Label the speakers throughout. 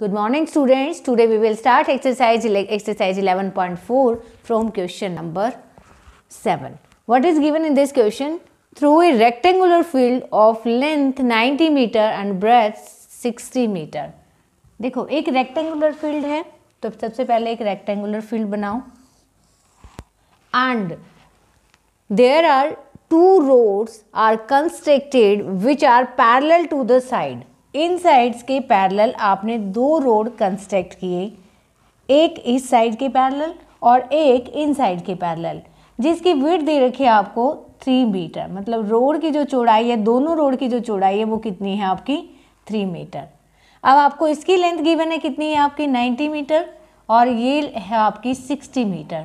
Speaker 1: Good morning students. Today we will start exercise exercise 11.4 from question number 7. What is given in this question? Through a rectangular field of length 90 meter and breadth 60 meter. देखो एक rectangular field है तो सबसे पहले एक rectangular field बनाओ and there are two roads are constructed which are parallel to the side in sides के parallel आपने दो रोड कंस्ट्रक्ट किए एक इस साइड के पैरेलल और एक इन साइड के पैरेलल जिसकी विड दे रखी है आपको थ्री मीटर मतलब रोड की जो चौड़ाई है दोनों रोड की जो चौड़ाई है वो कितनी है आपकी थ्री मीटर अब आपको इसकी लेंथ गिवन है कितनी है आपकी नाइन्टी मीटर और ये है आपकी sixty metre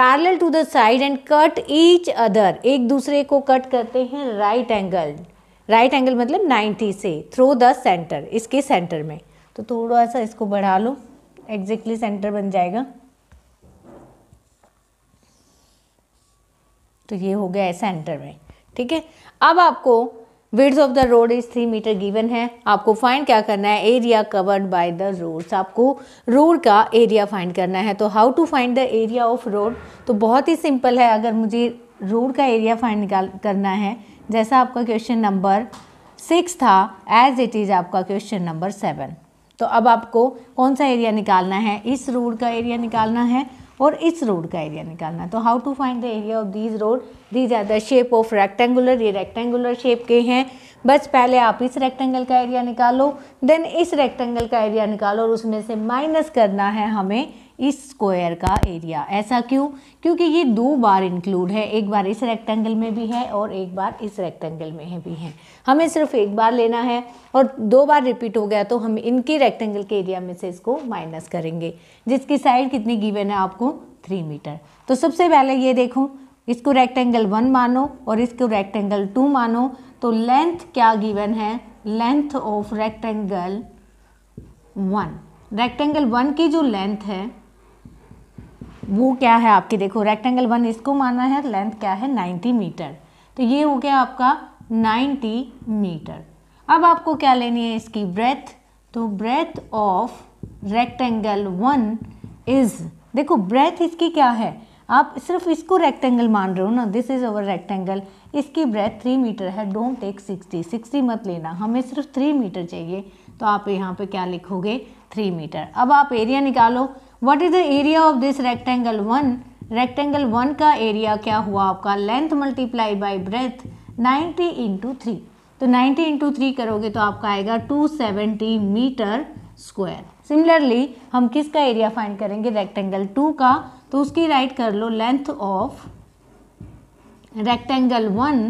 Speaker 1: parallel to the side and cut each other एक दूसरे को कट करते हैं right right angle right angle मतलब 90 से थ्रो द सेंटर इसके सेंटर में तो थोड़ा सा इसको बढ़ा लो एग्जैक्टली सेंटर बन जाएगा तो ये हो गया है सेंटर में ठीक है अब आपको widths of the road is three metre given है आपको फाइंड क्या करना है area covered by the roads आपको रोड का एरिया फाइंड करना है तो how to find the area of road तो बहुत ही सिंपल है अगर मुझे रोड का एरिया फाइंड करना है जैसा आपका क्वेश्चन नंबर सिक्स था एज इट इज़ आपका क्वेश्चन नंबर सेवन तो अब आपको कौन सा एरिया निकालना है इस रोड का एरिया निकालना है और इस रोड का एरिया निकालना तो how to find the area of these road these are the shape of rectangular ये रेक्टेंगुलर शेप के हैं बस पहले आप इस रेक्टेंगल का एरिया निकालो देन इस रेक्टेंगल का एरिया निकालो और उसमें से माइनस करना है हमें इस स्क्वायर का एरिया ऐसा क्यों क्योंकि ये दो बार इंक्लूड है एक बार इस रेक्टेंगल में भी है और एक बार इस रेक्टेंगल में है भी है हमें सिर्फ एक बार लेना है और दो बार रिपीट हो गया तो हम इनके रेक्टेंगल के एरिया में से इसको माइनस करेंगे जिसकी साइड कितनी गिवन है आपको थ्री मीटर तो सबसे पहले ये देखो इसको रेक्टेंगल वन मानो और इसको रेक्टेंगल टू मानो तो लेंथ क्या गिवन है length of rectangle one rectangle one की जो लेंथ है वो क्या है आपके देखो रेक्टेंगल वन इसको माना है लेंथ क्या है 90 मीटर तो ये हो गया आपका 90 मीटर अब आपको क्या लेनी है इसकी ब्रेथ तो breadth of rectangle one is देखो ब्रेथ इसकी क्या है आप सिर्फ इसको रेक्टेंगल मान रहे हो ना दिस इज़ अवर रेक्टेंगल इसकी ब्रेथ थ्री मीटर है डोंट टेक सिक्सटी सिक्सटी मत लेना हमें सिर्फ थ्री मीटर चाहिए तो आप यहाँ पे क्या लिखोगे थ्री मीटर अब आप एरिया निकालो what is the area of this rectangle one rectangle one का एरिया क्या हुआ आपका length multiply by breadth 90 into three तो 90 इंटू थ्री करोगे तो आपका आएगा 270 मीटर स्क्वायर सिमिलरली हम किसका एरिया फाइंड करेंगे रेक्टेंगल टू का तो उसकी राइट कर लो length of rectangle one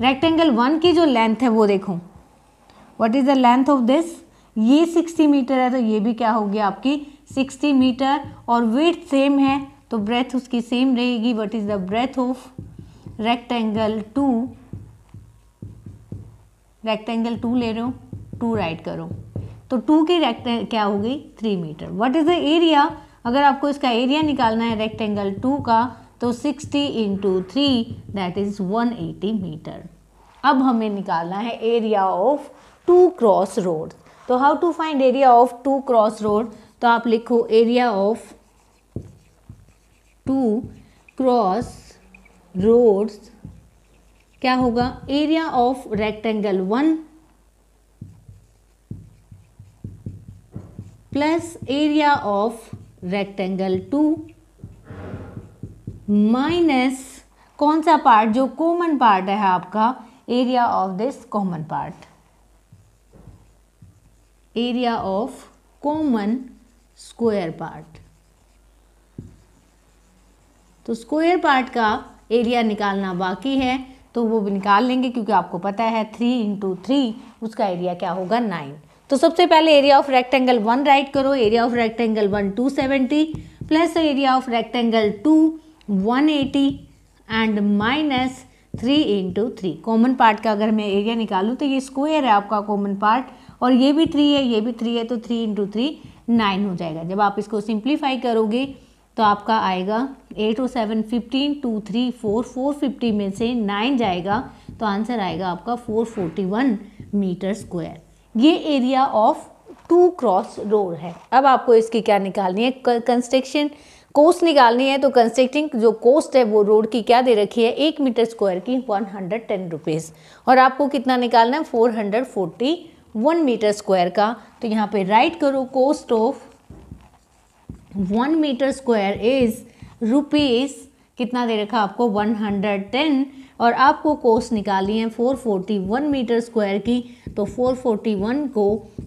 Speaker 1: rectangle one की जो लेंथ है वो देखो what is the length of this ये 60 मीटर है तो ये भी क्या होगी आपकी सिक्सटी मीटर और विथ सेम है तो ब्रेथ उसकी सेम रहेगी what is the breadth of rectangle two rectangle two ले रहे हो टू राइट करो तो टू की रेक्ट क्या हो गई three metre what is the area अगर आपको इसका एरिया निकालना है रेक्टेंगल टू का तो sixty into three that is one eighty metre अब हमें निकालना है area of two cross road तो how to find area of two cross road तो आप लिखो area of two cross roads क्या होगा area of rectangle one plus area of rectangle two minus कौन सा पार्ट जो कॉमन पार्ट है आपका area of this common part area of common square part तो स्क्वायर पार्ट का एरिया निकालना बाकी है तो वो भी निकाल लेंगे क्योंकि आपको पता है थ्री इंटू थ्री उसका एरिया क्या होगा नाइन तो सबसे पहले area of rectangle one right करो area of rectangle one two seventy plus area of rectangle two one eighty and minus three into three common part का अगर मैं एरिया निकालूँ तो ये स्क्वायर है आपका कॉमन पार्ट और ये भी थ्री है ये भी थ्री है तो थ्री इंटू थ्री नाइन हो जाएगा जब आप इसको सिंप्लीफाई करोगे तो आपका आएगा eight o seven fifteen two three four four fifty में से नाइन जाएगा तो आंसर आएगा आपका four forty one metre square ये area of two cross road है अब आपको इसकी क्या निकालनी है कंस्ट्रक्शन कोस्ट निकालनी है तो कंस्ट्रक्टिंग जो कोस्ट है वो रोड की क्या दे रखी है एक मीटर स्क्वायर की वन हंड्रेड टेन रुपीज़ और आपको कितना निकालना है four hundred forty one metre square का तो यहाँ पे राइट करो cost of one metre square is rupees कितना दे रखा आपको वन हंड्रेड टेन और आपको कोस्ट निकाली है four forty one metre square की तो फोर फोर्टी वन को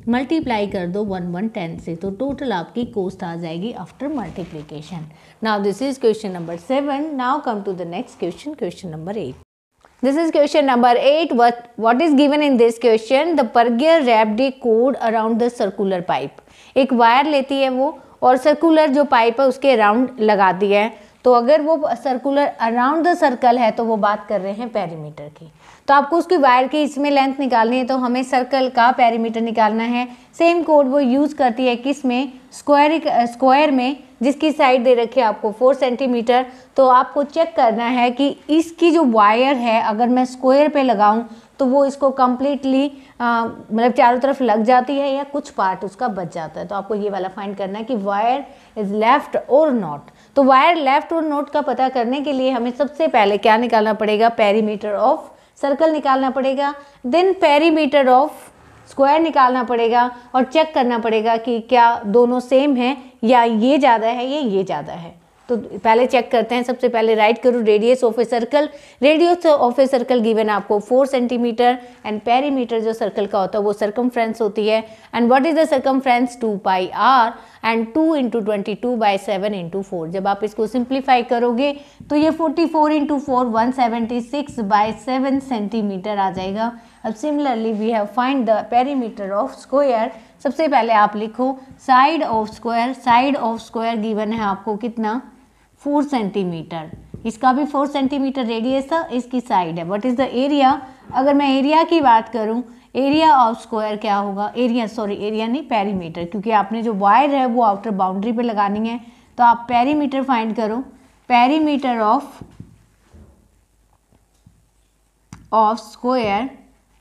Speaker 1: मल्टीप्लाई कर दो वन वन टेन से तो टोटल आपकी कोस्ट आ जाएगी after multiplication now this is question number seven now come to the next question question number eight This is question number 8. What, what is given in this question? The pergier wrapped a cord around the circular pipe. एक wire लेती है वो और circular जो pipe है उसके around लगाती है तो अगर वो सर्कुलर अराउंड द सर्कल है तो वो बात कर रहे हैं पेरीमीटर की तो आपको उसकी वायर की इसमें लेंथ निकालनी है तो हमें सर्कल का पैरीमीटर निकालना है सेम कोड वो यूज़ करती है किस में स्क्वायर स्क्वायर में जिसकी साइड दे रखी है आपको फोर सेंटीमीटर तो आपको चेक करना है कि इसकी जो वायर है अगर मैं स्क्वायर पे लगाऊं तो वो इसको कम्प्लीटली मतलब चारों तरफ लग जाती है या कुछ पार्ट उसका बच जाता है तो आपको ये वाला फाइंड करना है कि wire is left or not तो वायर लेफ़्ट और नॉट का पता करने के लिए हमें सबसे पहले क्या निकालना पड़ेगा पैरीमीटर ऑफ सर्कल निकालना पड़ेगा देन पेरीमीटर ऑफ स्क्वायर निकालना पड़ेगा और चेक करना पड़ेगा कि क्या दोनों सेम है या ये ज़्यादा है या ये ज़्यादा है तो पहले चेक करते हैं सबसे पहले राइट करो radius of a circle radius of a circle given आपको फोर सेंटीमीटर एंड पेरीमीटर जो सर्कल का होता है वो सर्कम होती है and what is the circumference two pi r and two into twenty two by seven into four जब आप इसको सिंप्लीफाई करोगे तो ये forty four into four one seventy six by seven centimetre आ जाएगा अब similarly we have find the perimeter of square सबसे पहले आप लिखो side of square side of square given है आपको कितना फोर सेंटीमीटर इसका भी फोर सेंटीमीटर रेडियस था इसकी साइड है वट इज़ द एरिया अगर मैं एरिया की बात करूं एरिया ऑफ स्क्वायर क्या होगा एरिया सॉरी एरिया नहीं पेरीमीटर क्योंकि आपने जो वायर है वो आउटर बाउंड्री पे लगानी है तो आप पेरीमीटर फाइंड करो perimeter of of square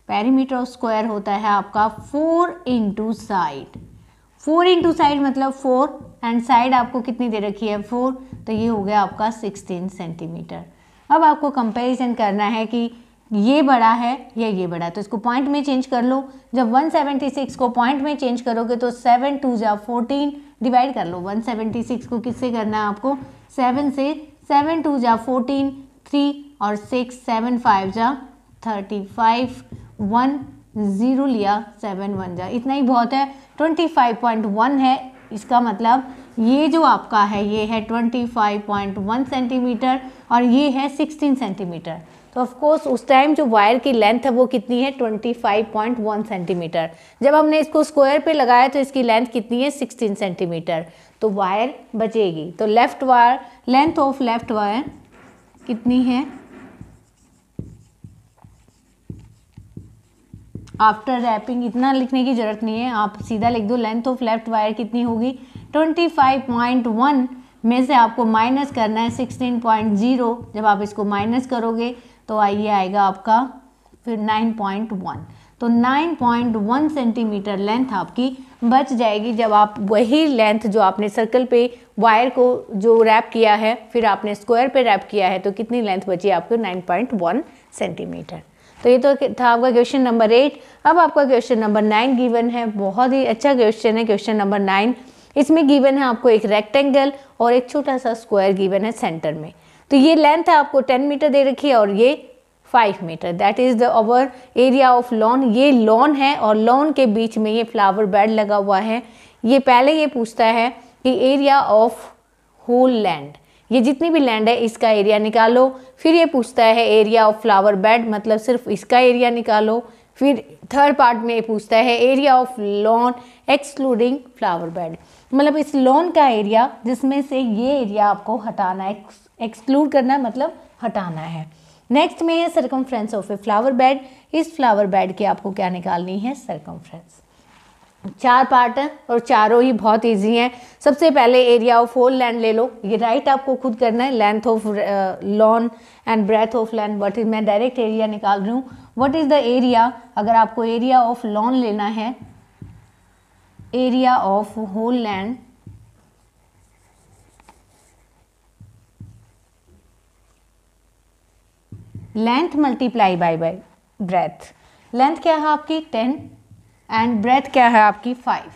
Speaker 1: perimeter of square होता है आपका four into side four into side मतलब फोर एंड साइड आपको कितनी दे रखी है फोर तो ये हो गया आपका सिक्सटीन सेंटीमीटर अब आपको कंपेरिजन करना है कि ये बड़ा है या ये बड़ा तो इसको पॉइंट में चेंज कर लो जब 176 को पॉइंट में चेंज करोगे तो सेवन टू जा फोर्टीन डिवाइड कर लो 176 को किससे करना है आपको सेवन से सेवन टू जा फोर्टीन थ्री और सिक्स सेवन फाइव जा थर्टी फाइव वन ज़ीरो लिया सेवन वन जा इतना ही बहुत है ट्वेंटी फाइव पॉइंट वन है इसका मतलब ये जो आपका है ये है twenty five point one centimetre और ये है सिक्सटीन सेंटीमीटर तो ऑफकोर्स उस टाइम जो वायर की लेंथ है वो कितनी है 25.1 सेंटीमीटर जब हमने इसको स्क्वायर पे लगाया तो इसकी लेंथ कितनी है 16 सेंटीमीटर तो वायर बचेगी तो left wire length of left wire कितनी है आफ्टर रैपिंग इतना लिखने की ज़रूरत नहीं है आप सीधा लिख दो लेंथ ऑफ लेफ्ट वायर कितनी होगी 25.1 में से आपको माइनस करना है 16.0 जब आप इसको माइनस करोगे तो आइए आएगा आपका फिर 9.1 तो 9.1 सेंटीमीटर लेंथ आपकी बच जाएगी जब आप वही लेंथ जो आपने सर्कल पे वायर को जो रैप किया है फिर आपने स्क्वायर पे रैप किया है तो कितनी लेंथ बची आपको 9.1 सेंटीमीटर तो ये तो था आपका क्वेश्चन नंबर एट अब आपका क्वेश्चन नंबर नाइन गिवन है बहुत ही अच्छा क्वेश्चन है क्वेश्चन नंबर नाइन इसमें गिवन है आपको एक रेक्टेंगल और एक छोटा सा स्क्वायर गिवन है सेंटर में तो ये लेंथ है आपको टेन मीटर दे रखी है और ये five metre that is the over area of lawn ये लॉन है और लॉन के बीच में ये फ्लावर बेड लगा हुआ है ये पहले ये पूछता है कि एरिया ऑफ होल लैंड ये जितनी भी लैंड है इसका एरिया निकालो फिर ये पूछता है एरिया ऑफ फ्लावर बेड मतलब सिर्फ इसका एरिया निकालो फिर थर्ड पार्ट में पूछता है area of lawn excluding flower bed मतलब इस लॉन का एरिया जिसमें से ये एरिया आपको हटाना है एक्सक्लूड करना है मतलब हटाना है नेक्स्ट में है circum of a flower bed इस फ्लावर बेड की आपको क्या निकालनी है सरकम चार पार्ट हैं और चारों ही बहुत इजी हैं सबसे पहले एरिया ऑफ होल लैंड ले लो ये राइट आपको खुद करना है length of lawn and breadth of land but मैं डायरेक्ट एरिया निकाल रही हूँ वट इज़ द एरिया अगर आपको एरिया ऑफ लॉन लेना है area of whole land length multiply by by breadth length क्या है आपकी टेन एंड ब्रेथ क्या है आपकी फाइव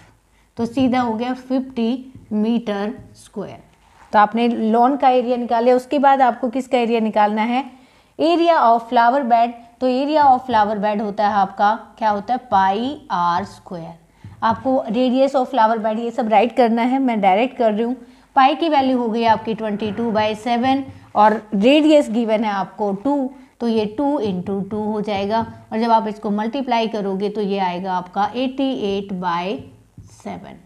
Speaker 1: तो सीधा हो गया फिफ्टी मीटर स्क्वायर तो आपने लॉन का एरिया निकाले उसके बाद आपको किसका एरिया निकालना है एरिया ऑफ फ्लावर बेड तो एरिया ऑफ फ्लावर बेड होता है आपका क्या होता है पाई आर स्क्वायर आपको रेडियस ऑफ फ्लावर बेड ये सब राइट करना है मैं डायरेक्ट कर रही हूँ पाई की वैल्यू हो गई आपकी ट्वेंटी टू बाई सेवन और रेडियस गिवन है आपको टू तो ये टू इंटू टू हो जाएगा और जब आप इसको मल्टीप्लाई करोगे तो ये आएगा आपका eighty eight by seven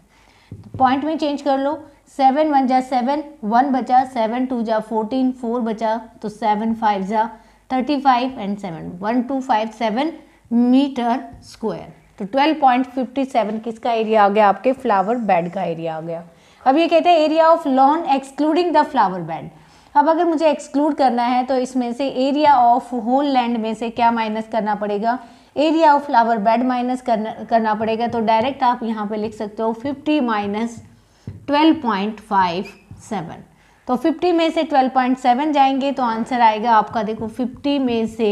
Speaker 1: point में चेंज कर लो सेवन वन जा सेवन वन बचा सेवन टू जा फोर्टीन फोर बचा तो सेवन फाइव जा thirty five and seven one two five seven metre square तो ट्वेल्व पॉइंट फिफ्टी सेवन किसका एरिया आ गया आपके फ्लावर बेड का एरिया आ गया अब ये कहते हैं area of lawn excluding the flower bed अब अगर मुझे एक्सक्लूड करना है तो इसमें से एरिया ऑफ होल लैंड में से क्या माइनस करना पड़ेगा area of flower bed minus करना करना पड़ेगा तो डायरेक्ट आप यहाँ पे लिख सकते हो 50 माइनस ट्वेल्व तो 50 में से 12.7 जाएंगे तो आंसर आएगा आपका देखो 50 में से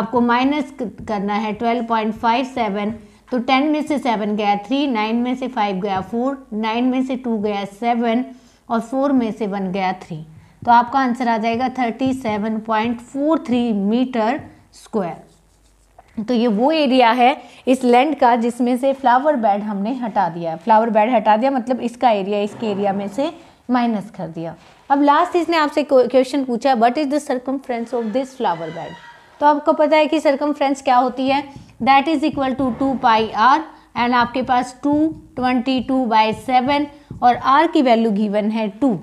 Speaker 1: आपको माइनस करना है 12.57 तो 10 में से 7 गया 3 9 में से 5 गया 4 9 में से 2 गया 7 और 4 में से 1 गया 3 तो आपका आंसर आ जाएगा thirty seven point four three metre square तो ये वो एरिया है इस लैंड का जिसमें से फ्लावर बेड हमने हटा दिया है फ्लावर बेड हटा दिया मतलब इसका एरिया इसके एरिया में से माइनस कर दिया अब लास्ट इसने आपसे क्वेश्चन पूछा what is the circum of this flower bed तो आपको पता है कि सर्कम क्या होती है that is equal to two pi r and आपके पास two twenty two by seven और आर की वैल्यू गिवन है टू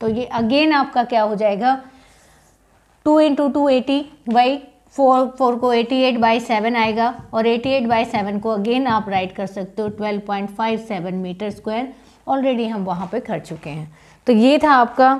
Speaker 1: तो ये अगेन आपका क्या हो जाएगा two into two eighty by four four को एटी एट बाई सेवन आएगा और एटी एट बाई सेवन को अगेन आप राइट कर सकते हो twelve point five seven metre square already हम वहाँ पे कर चुके हैं तो ये था आपका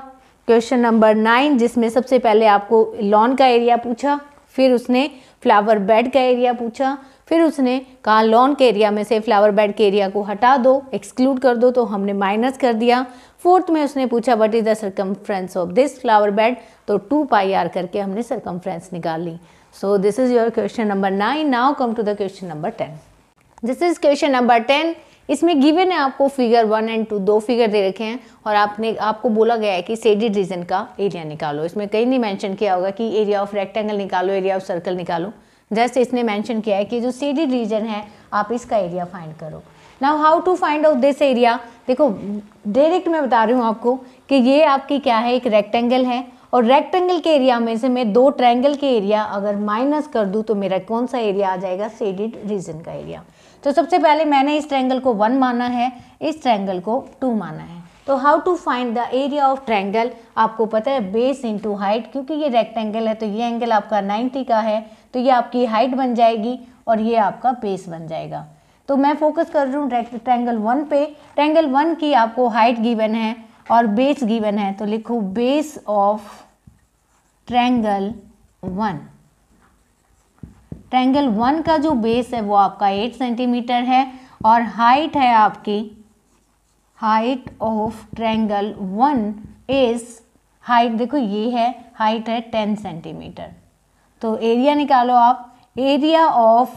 Speaker 1: क्वेश्चन नंबर नाइन जिसमें सबसे पहले आपको लॉन का एरिया पूछा फिर उसने फ्लावर बेड का एरिया पूछा फिर उसने कहा लॉन के एरिया में से फ्लावर बेड के एरिया को हटा दो एक्सक्लूड कर दो तो हमने माइनस कर दिया फोर्थ में उसने पूछा what is the circumference of this flower bed तो टू पाई आर करके हमने सर्कमफ्रेंस निकाल ली so this is your question number nine now come to the question number ten this is question number ten इसमें given है आपको figure one and two दो figure दे रखे हैं और आपने आपको बोला गया है कि सेडिड रीजन का एरिया निकालो इसमें कहीं नहीं मेंशन किया होगा कि एरिया ऑफ रेक्टेंगल निकालो एरिया ऑफ सर्कल निकालो जस्ट इसने मैंशन किया है कि जो डी रीजन है आप इसका एरिया फाइंड करो now how to find out this area देखो डायरेक्ट मैं बता रही हूँ आपको कि ये आपकी क्या है एक रेक्टेंगल है और रेक्टेंगल के एरिया में से मैं दो ट्रैंगल के एरिया अगर माइनस कर दूँ तो मेरा कौन सा एरिया आ जाएगा सेडेड रीजन का एरिया तो सबसे पहले मैंने इस ट्रैंगल को वन माना है इस ट्रैंगल को टू माना है तो how to find the area of triangle आपको पता है बेस इंटू हाइट क्योंकि ये रेक्टेंगल है तो ये एंगल आपका 90 का है तो ये आपकी हाइट बन जाएगी और ये आपका बेस बन जाएगा तो मैं फोकस कर रही हूँ ट्रायंगल वन पे ट्रैंगल वन की आपको हाइट गिवन है और बेस गिवन है तो लिखो base of triangle one triangle one का जो बेस है वो आपका एट सेंटीमीटर है और हाइट है आपकी height of triangle one is height देखो ये है हाइट है टेन सेंटीमीटर तो एरिया निकालो आप एरिया ऑफ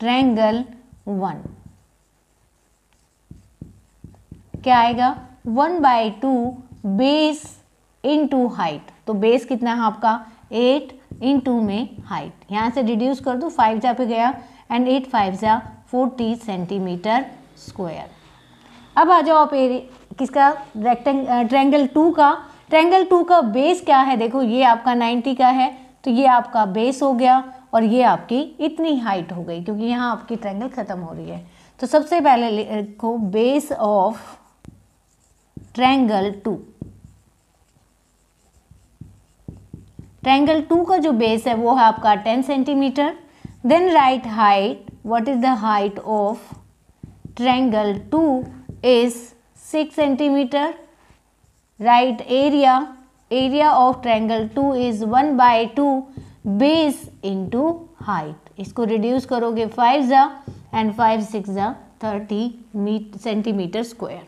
Speaker 1: ट्रैंगल वन क्या आएगा one by two base to height तो बेस कितना है आपका एट टू में हाइट यहाँ से रिड्यूस कर दो फाइव जा पे गया एंड एट फाइव जा फोर्टी सेंटीमीटर स्क्वायर अब आ जाओ आप किसका रेक्टेंग ट्रैंगल टू का ट्रैंगल टू का बेस क्या है देखो ये आपका 90 का है तो ये आपका बेस हो गया और ये आपकी इतनी हाइट हो गई क्योंकि यहाँ आपकी ट्रैंगल ख़त्म हो रही है तो सबसे पहले लिखो base of triangle two triangle two का जो बेस है वो है आपका ten centimeter then right height what is the height of triangle two is 6 cm right area. Area of triangle 2 is 1 by 2 base into height. इसको reduce करोगे 5 जा and 5 6 जा 30 सेंटीमीटर स्क्वायर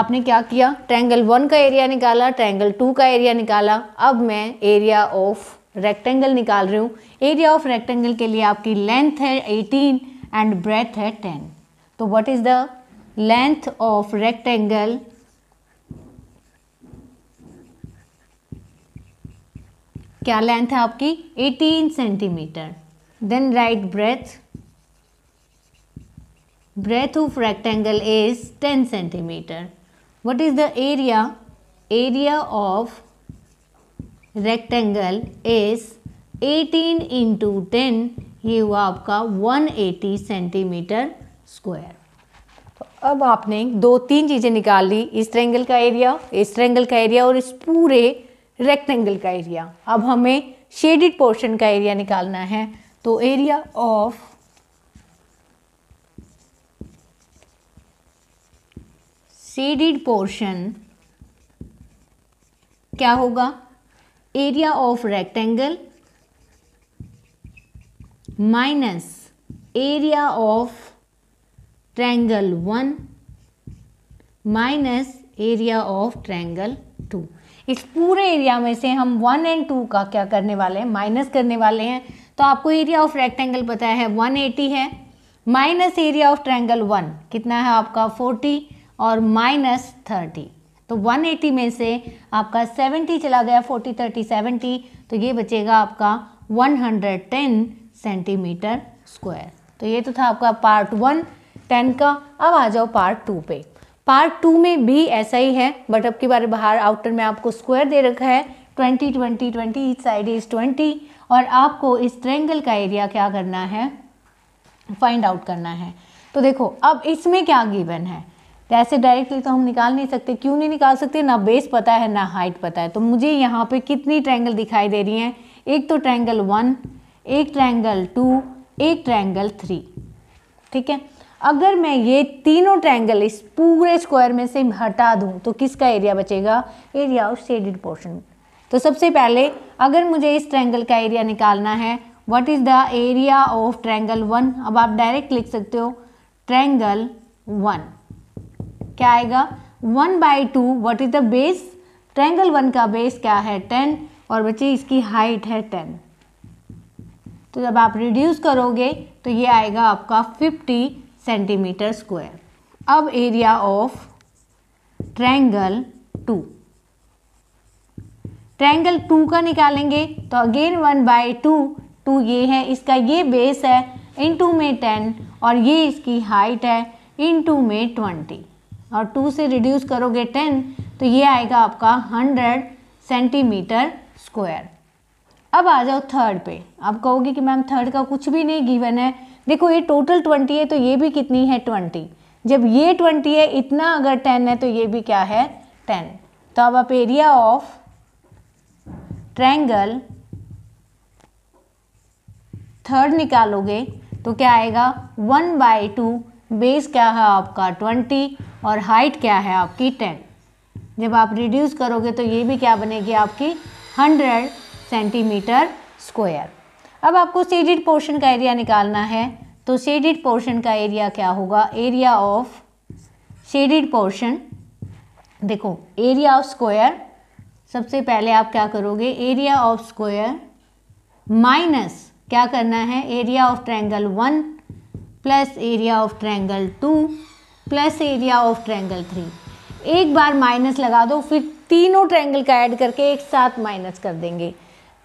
Speaker 1: आपने क्या किया ट्रायंगल वन का एरिया निकाला triangle two का एरिया निकाला अब मैं एरिया ऑफ रेक्टेंगल निकाल रही हूँ एरिया ऑफ रेक्टेंगल के लिए आपकी लेंथ है 18 एंड ब्रेथ है 10 So what is the length of rectangle क्या लेंथ है आपकी 18 centimeter. Then right breadth. breadth of rectangle is 10 centimeter. What is the area? Area of rectangle is 18 into 10 ये हुआ आपका 180 centimeter. स्क्वायर तो अब आपने दो तीन चीज़ें निकाल ली इस ट्रेंगल का एरिया इस ट्रेंगल का एरिया और इस पूरे रेक्टेंगल का एरिया अब हमें शेडिड पोर्शन का एरिया निकालना है तो एरिया ऑफ शेडिड पोर्शन क्या होगा area of rectangle minus area of triangle one minus area of triangle two इस पूरे एरिया में से हम वन एंड टू का क्या करने वाले हैं माइनस करने वाले हैं तो आपको एरिया ऑफ रेक्टेंगल पता है वन एटी है minus area of triangle one कितना है आपका फोर्टी और माइनस थर्टी तो वन एटी में से आपका सेवेंटी चला गया फोर्टी थर्टी सेवेंटी तो ये बचेगा आपका one hundred ten centimeter square तो ये तो था आपका पार्ट वन टेन का अब आ जाओ पार्ट टू पे पार्ट टू में भी ऐसा ही है बट अब की बार बाहर आउटर में आपको स्क्वायर दे रखा है ट्वेंटी ट्वेंटी ट्वेंटी इस साइड इज ट्वेंटी और आपको इस ट्रेंगल का एरिया क्या करना है फाइंड आउट करना है तो देखो अब इसमें क्या गिवन है तो ऐसे डायरेक्टली तो हम निकाल नहीं सकते क्यों नहीं निकाल सकते ना बेस पता है ना हाइट पता है तो मुझे यहाँ पे कितनी ट्रैंगल दिखाई दे रही हैं एक तो ट्रैंगल वन एक ट्रैंगल टू एक ट्रैंगल थ्री ठीक है अगर मैं ये तीनों ट्रायंगल इस पूरे स्क्वायर में से हटा दूं तो किसका एरिया बचेगा एरिया ऑफ शेडेड पोर्शन तो सबसे पहले अगर मुझे इस ट्रायंगल का एरिया निकालना है what is the area of triangle one अब आप डायरेक्ट लिख सकते हो ट्रायंगल वन क्या आएगा one by two what is the base triangle one का बेस क्या है टेन और बच्चे इसकी हाइट है टेन तो जब आप रिड्यूस करोगे तो ये आएगा आपका फिफ्टी सेंटीमीटर स्क्वायर अब area of triangle two triangle two का निकालेंगे तो again one by two two ये है इसका ये बेस है इन टू में टेन और ये इसकी हाइट है इन टू में ट्वेंटी और टू से रिड्यूस करोगे टेन तो ये आएगा आपका हंड्रेड सेंटीमीटर स्क्वायर अब आ जाओ थर्ड पे आप कहोगे कि मैम थर्ड का कुछ भी नहीं गिवन है देखो ये टोटल ट्वेंटी है तो ये भी कितनी है ट्वेंटी जब ये ट्वेंटी है इतना अगर टेन है तो ये भी क्या है टेन तो अब आप एरिया ऑफ ट्रैंगल थर्ड निकालोगे तो क्या आएगा वन बाई टू बेस क्या है आपका ट्वेंटी और हाइट क्या है आपकी टेन जब आप रिड्यूस करोगे तो ये भी क्या बनेगी आपकी हंड्रेड सेंटीमीटर स्क्वायर अब आपको शेडिड पोर्शन का एरिया निकालना है तो शेडिड पोर्शन का एरिया क्या होगा एरिया ऑफ शेडिड पोर्शन देखो एरिया ऑफ स्क्वायर सबसे पहले आप क्या करोगे एरिया ऑफ स्क्वायर माइनस क्या करना है area of triangle one plus area of triangle two plus area of triangle three एक बार माइनस लगा दो फिर तीनों ट्रैंगल का ऐड करके एक साथ माइनस कर देंगे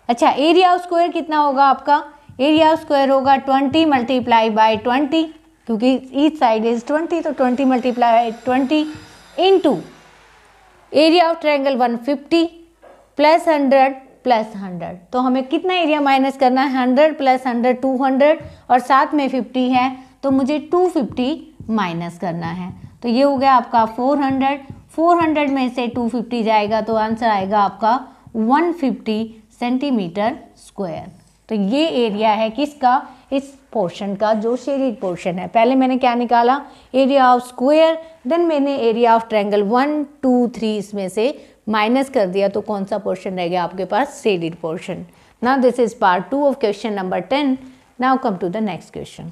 Speaker 1: अच्छा एरिया स्क्वायर कितना होगा आपका एरिया स्क्वायर होगा ट्वेंटी मल्टीप्लाई बाई ट्वेंटी क्योंकि ईच साइड इज ट्वेंटी तो twenty multiply by twenty into area of triangle one fifty plus hundred plus hundred तो हमें कितना एरिया माइनस करना है hundred plus hundred two hundred और साथ में फिफ्टी है तो मुझे टू फिफ्टी माइनस करना है तो ये हो गया आपका फोर हंड्रेड फोर हंड्रेड में से टू फिफ्टी जाएगा तो आंसर आएगा आपका वन फिफ्टी सेंटीमीटर स्क्वायर तो ये एरिया है किसका इस पोर्शन का जो शेडेड पोर्शन है पहले मैंने क्या निकाला एरिया ऑफ स्क्वायर देन मैंने area of triangle one two three इसमें से माइनस कर दिया तो कौन सा पोर्शन रह गया आपके पास shaded portion now this is part two of question number ten now come to the next question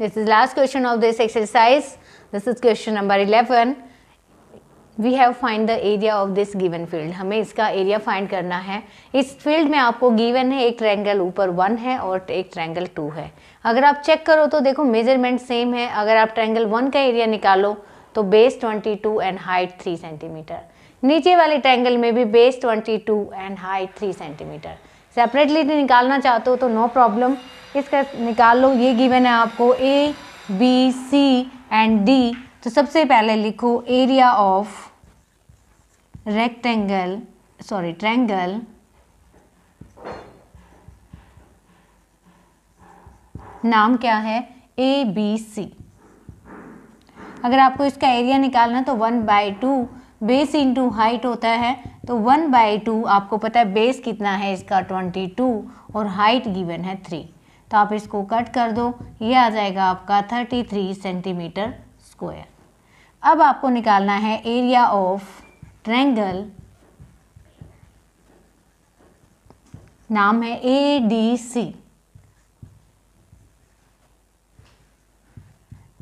Speaker 1: this is last question of this exercise this is question number eleven we have find the area of this given field हमें इसका area find करना है इस field में आपको given है एक triangle ऊपर वन है और एक ट्रैंगल टू है अगर आप चेक करो तो देखो मेजरमेंट सेम है अगर आप ट्रैंगल वन का एरिया निकालो तो base twenty two and height three centimeter नीचे वाले ट्रैंगल में भी base twenty two and height three centimeter separately निकालना चाहते हो तो नो प्रॉब्लम इसका निकाल लो ये गिवन है आपको A B C and D तो सबसे पहले लिखो area of rectangle sorry triangle नाम क्या है ए बी सी अगर आपको इसका एरिया निकालना तो one by two base into height होता है तो वन बाई टू आपको पता है बेस कितना है इसका ट्वेंटी टू और हाइट गिवन है थ्री तो आप इसको कट कर दो ये आ जाएगा आपका थर्टी थ्री सेंटीमीटर स्क्वायर अब आपको निकालना है एरिया ऑफ ट्रैंगल नाम है A D C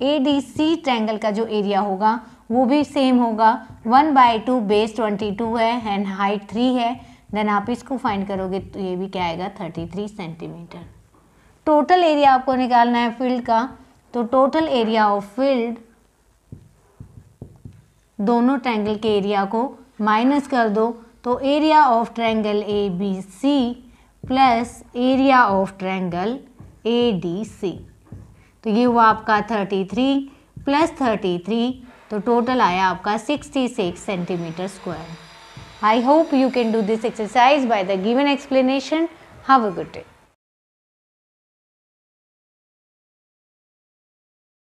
Speaker 1: A D C triangle का जो एरिया होगा वो भी सेम होगा one by two base twenty two है एंड हाइट थ्री है देन आप इसको फाइंड करोगे तो ये भी क्या आएगा thirty three centimeter total area आपको निकालना है फील्ड का तो टोटल एरिया ऑफ फील्ड दोनों ट्रैंगल के एरिया को माइनस कर दो तो area of triangle A B C plus area of triangle A D C तो ये हुआ आपका thirty three plus thirty three तो टोटल आया आपका sixty six centimeter square I hope you can do this exercise by the given explanation have a good day